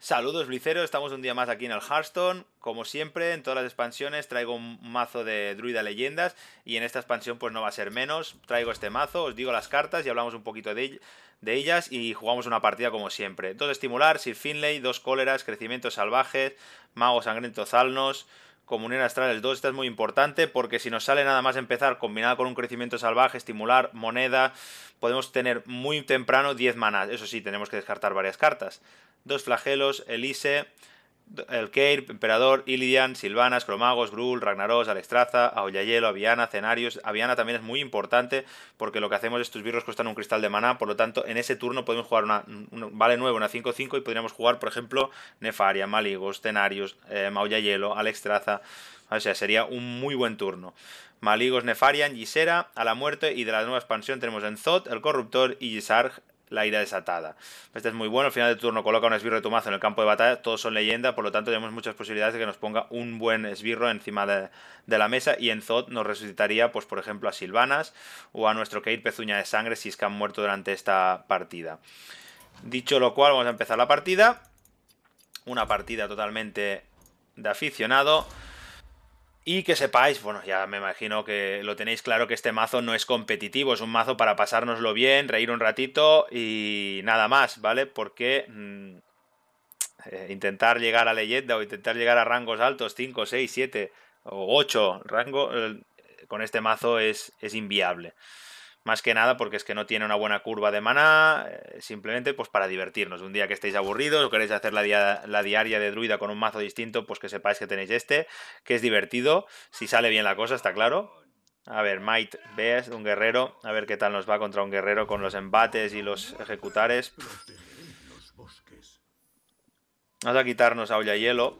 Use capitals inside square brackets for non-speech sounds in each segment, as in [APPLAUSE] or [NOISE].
Saludos Bliceros, estamos un día más aquí en el Hearthstone. Como siempre, en todas las expansiones traigo un mazo de druida leyendas y en esta expansión pues no va a ser menos. Traigo este mazo, os digo las cartas y hablamos un poquito de, ellas y jugamos una partida como siempre. Dos estimular, Sir Finlay, dos cóleras, crecimiento salvajes, mago sangriento Zalnos, Comunión astral, el 2 este es muy importante porque si nos sale nada más empezar combinada con un crecimiento salvaje, estimular, moneda, podemos tener muy temprano 10 manas. Eso sí, tenemos que descartar varias cartas. Dos flagelos, elise, el Keir, Emperador, Illidan, Silvanas, Cromagos, Grul, Ragnaros, Alextraza, Aoyayelo, Aviana, Cenarios. Aviana también es muy importante porque lo que hacemos es estos birros cuestan un cristal de maná, por lo tanto en ese turno podemos jugar una, vale nuevo una 5-5 y podríamos jugar, por ejemplo, Nefaria, Maligos, Cenarios, eh, Hielo, Alextraza. O sea, sería un muy buen turno. Maligos, Nefarian, Gisera, a la muerte y de la nueva expansión tenemos en Zod, el corruptor y Gisarg, la ira desatada. Este es muy bueno, al final de turno coloca un esbirro de tu mazo en el campo de batalla, todos son leyenda, por lo tanto tenemos muchas posibilidades de que nos ponga un buen esbirro encima de, la mesa y en Zod nos resucitaría, pues por ejemplo, a Silvanas o a nuestro Kate Pezuña de Sangre si es que han muerto durante esta partida. Dicho lo cual, vamos a empezar la partida. Una partida totalmente de aficionado. Y que sepáis, bueno, ya me imagino que lo tenéis claro que este mazo no es competitivo, es un mazo para pasárnoslo bien, reír un ratito y nada más, ¿vale? Porque mm, eh, intentar llegar a leyenda o intentar llegar a rangos altos, 5, 6, 7 o 8 rango, eh, con este mazo es, es inviable. Más que nada porque es que no tiene una buena curva de maná, eh, simplemente pues para divertirnos. Un día que estéis aburridos o queréis hacer la, diaria de druida con un mazo distinto, pues que sepáis que tenéis este, que es divertido, si sale bien la cosa, está claro. A ver, Might Beast, un guerrero, a ver qué tal nos va contra un guerrero con los embates y los ejecutares. Vamos a quitarnos a olla hielo.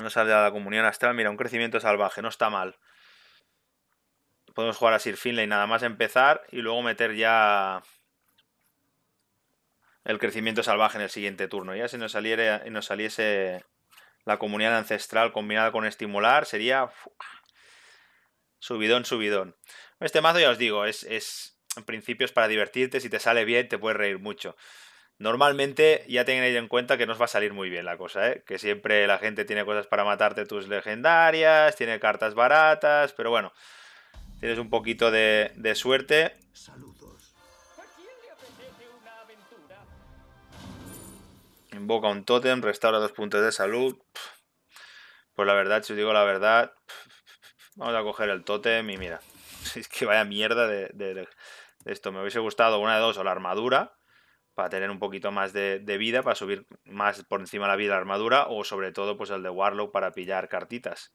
No sale la comunión astral. Mira, un crecimiento salvaje. No está mal podemos jugar a Sir y nada más empezar y luego meter ya el crecimiento salvaje en el siguiente turno. Ya si nos, saliese la comunidad ancestral combinada con estimular, sería subidón, subidón. Este mazo ya os digo, es, es en principio es para divertirte, si te sale bien te puedes reír mucho. Normalmente ya tenéis en cuenta que no os va a salir muy bien la cosa, ¿eh? que siempre la gente tiene cosas para matarte tus legendarias, tiene cartas baratas, pero bueno, Tienes un poquito de, suerte. Saludos. Invoca un tótem, restaura dos puntos de salud. Pues la verdad, si os digo la verdad, vamos a coger el totem y mira. [LAUGHS] Es que vaya mierda de, esto. Me hubiese gustado una de dos o la armadura para tener un poquito más de, vida, para subir más por encima la vida la armadura, o sobre todo pues el de Warlock para pillar cartitas.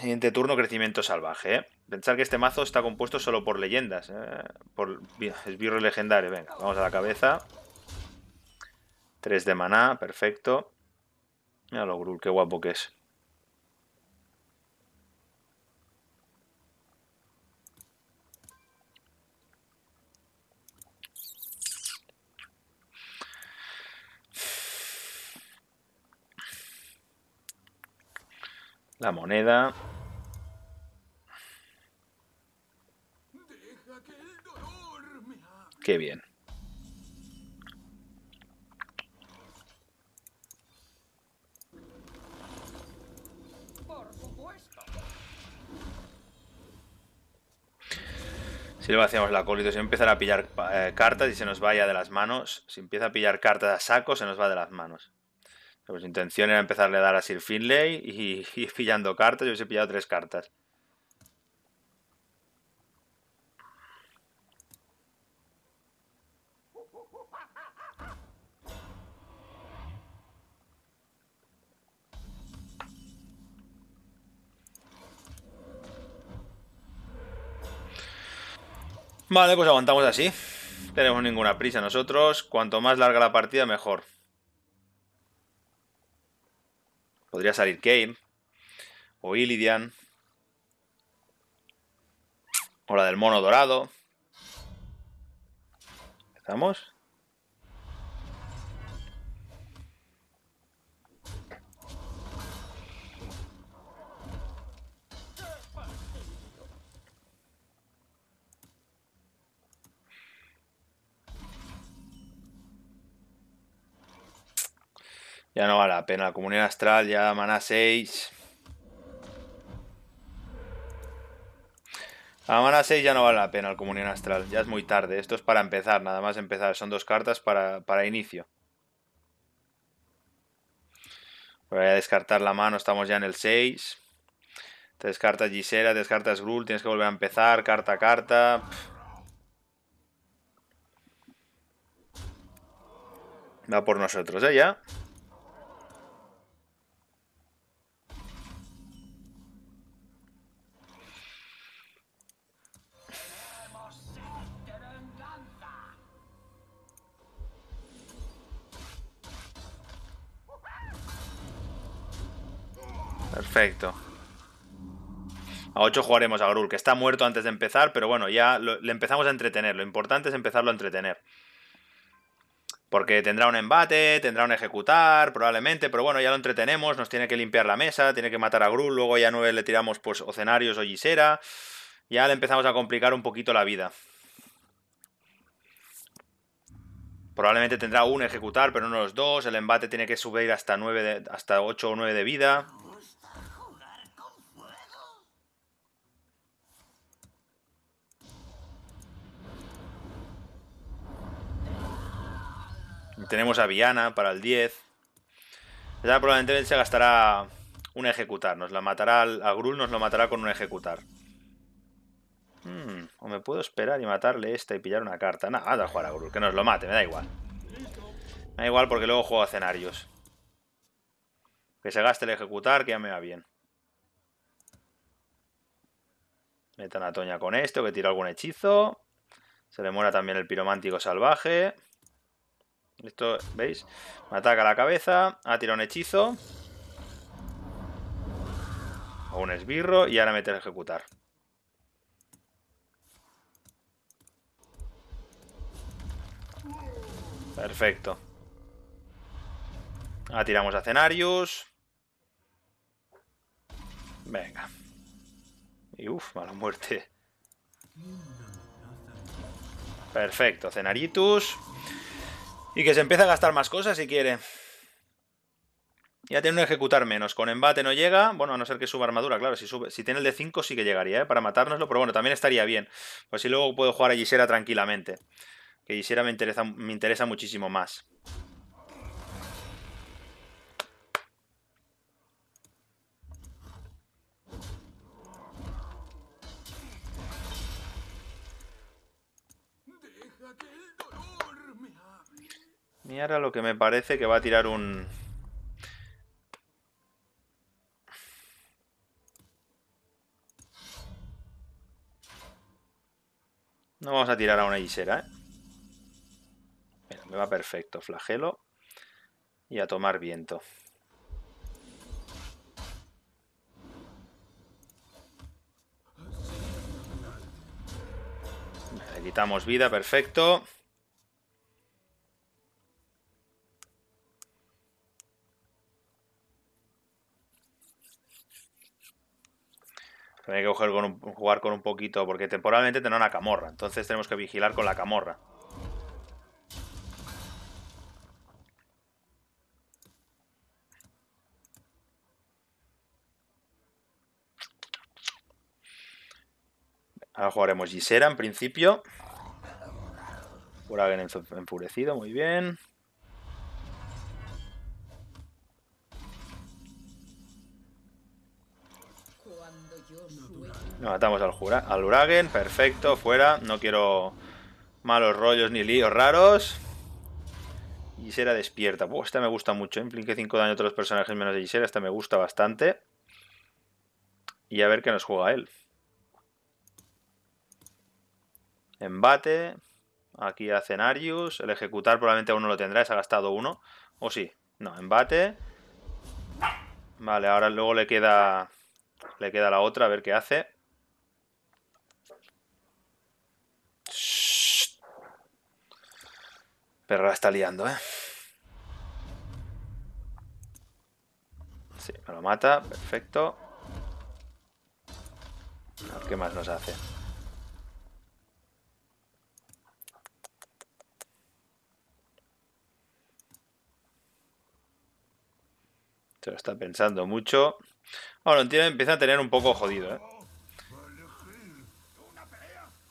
Siguiente turno, crecimiento salvaje. ¿eh? Pensar que este mazo está compuesto solo por leyendas. ¿eh? Por esbirro legendario. Venga, vamos a la cabeza. Tres de maná, perfecto. Mira lo grul, qué guapo que es. La moneda. Qué bien. Si le hacíamos la acólito, si empieza a pillar eh, cartas y se nos vaya de las manos, si empieza a pillar cartas a saco, se nos va de las manos. la pues intención era empezarle a dar a Sir Finlay y, ir pillando cartas, yo he pillado tres cartas. Vale, pues aguantamos así. Tenemos ninguna prisa nosotros. Cuanto más larga la partida, mejor. Podría salir Kane. O Illidian. O la del mono dorado. ¿Estamos? Ya no vale la pena. La comunión astral ya mana 6. A mana 6 ya no vale la pena el comunión astral. Ya es muy tarde. Esto es para empezar, nada más empezar. Son dos cartas para, inicio. Voy a descartar la mano, estamos ya en el 6. Te descartas Gisela, descartas Grul, tienes que volver a empezar, carta a carta. Va por nosotros, ¿eh? Ya. Perfecto. A 8 jugaremos a Grul, que está muerto antes de empezar, pero bueno, ya le empezamos a entretener. Lo importante es empezarlo a entretener. Porque tendrá un embate, tendrá un ejecutar, probablemente, pero bueno, ya lo entretenemos, nos tiene que limpiar la mesa, tiene que matar a Grul, luego ya 9 le tiramos pues Ocenarios o Gisera. Ya le empezamos a complicar un poquito la vida. Probablemente tendrá un ejecutar, pero no los dos. El embate tiene que subir hasta, hasta 8 o 9 de vida. Tenemos a Viana para el 10. Ya probablemente se gastará un ejecutar. Nos la matará a Grul, nos lo matará con un ejecutar. Hmm, o me puedo esperar y matarle esta y pillar una carta. Nada, anda a jugar a Grul, que nos lo mate, me da igual. Me da igual porque luego juego a escenarios. Que se gaste el ejecutar, que ya me va bien. Metan a Toña con esto, que tira algún hechizo. Se le muera también el piromántico salvaje. Esto, ¿veis? Me ataca la cabeza, ha tirado un hechizo. O un esbirro y ahora meter a ejecutar. Perfecto. Atiramos tiramos a Cenarius. Venga. Y uff, mala muerte. Perfecto, Cenaritus. Y que se empiece a gastar más cosas si quiere. Ya tiene que ejecutar menos. Con embate no llega. Bueno, a no ser que suba armadura, claro. Si, sube, si tiene el de 5 sí que llegaría, ¿eh? Para matárnoslo. Pero bueno, también estaría bien. Pues si luego puedo jugar a Gisera tranquilamente. Que Gisera me interesa, me interesa muchísimo más. Y ahora lo que me parece que va a tirar un... No vamos a tirar a una guisera, ¿eh? me va perfecto. Flagelo. Y a tomar viento. Le quitamos vida, perfecto. Hay que jugar con, un, poquito, porque temporalmente tenemos una camorra. Entonces tenemos que vigilar con la camorra. Ahora jugaremos Gisera en principio. Por alguien enfurecido, muy bien. Nos matamos al, Uragen, perfecto, fuera. No quiero malos rollos ni líos raros. Gisera despierta. esta me gusta mucho. Implique ¿eh? 5 daño a otros personajes menos de Gisera. Esta me gusta bastante. Y a ver qué nos juega él. Embate. Aquí a cenarius El ejecutar probablemente aún no lo tendrás ha gastado uno. O sí. No, embate. Vale, ahora luego le queda le queda la otra, a ver qué hace. Pero la está liando, ¿eh? Sí, me lo mata. Perfecto. A qué más nos hace. Se lo está pensando mucho. Bueno, empieza a tener un poco jodido, ¿eh?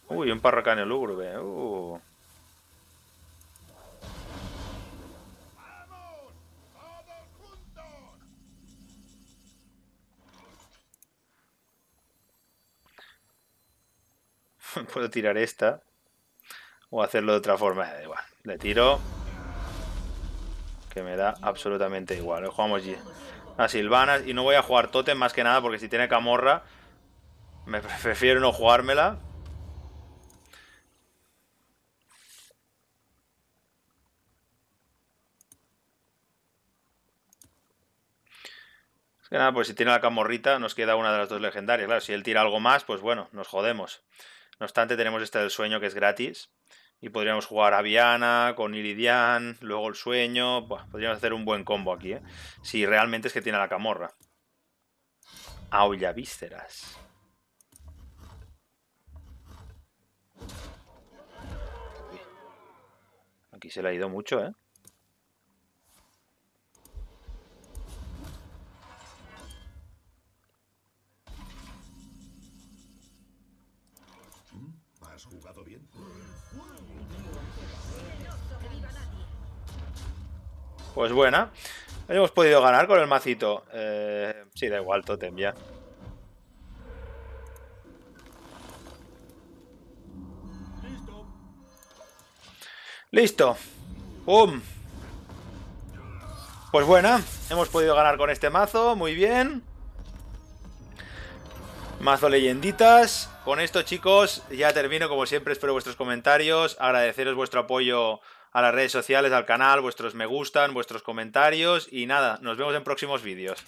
Uy, un parracán lúgubre. Uh. [LAUGHS] Puedo tirar esta. O hacerlo de otra forma. Da igual. Le tiro que me da absolutamente igual. Lo jugamos A Silvanas y no voy a jugar Totem más que nada porque si tiene Camorra me [LAUGHS] prefiero no jugármela. Es que nada, pues si tiene la camorrita nos queda una de las dos legendarias. Claro, si él tira algo más, pues bueno, nos jodemos. No obstante, tenemos este del sueño que es gratis. Y podríamos jugar a Viana con Iridian, luego el sueño. podríamos hacer un buen combo aquí, ¿eh? Si realmente es que tiene la camorra. Aulla vísceras. Aquí se le ha ido mucho, ¿eh? jugado bien? Pues buena. Hemos podido ganar con el macito. Eh, sí, da igual, totem ya. Listo. Listo. ¡Pum! Pues buena, hemos podido ganar con este mazo, muy bien. Mazo leyenditas. Con esto, chicos, ya termino. Como siempre, espero vuestros comentarios. Agradeceros vuestro apoyo a las redes sociales, al canal, vuestros me gustan, vuestros comentarios. Y nada, nos vemos en próximos vídeos.